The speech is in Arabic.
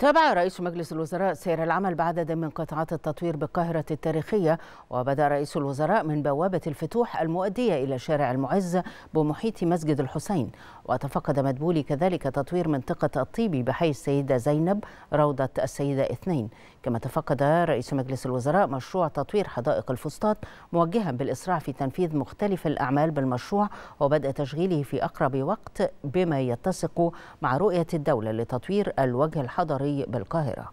تابع رئيس مجلس الوزراء سير العمل بعدد من قطاعات التطوير بالقاهرة التاريخية وبدأ رئيس الوزراء من بوابة الفتوح المؤدية إلى شارع المعز بمحيط مسجد الحسين وتفقد مدبولي كذلك تطوير منطقة الطيبي بحي السيدة زينب روضة السيدة اثنين كما تفقد رئيس مجلس الوزراء مشروع تطوير حدائق الفسطاط موجها بالإسراع في تنفيذ مختلف الأعمال بالمشروع وبدء تشغيله في أقرب وقت بما يتسق مع رؤية الدولة لتطوير الوجه الحضري الطريق بالقاهره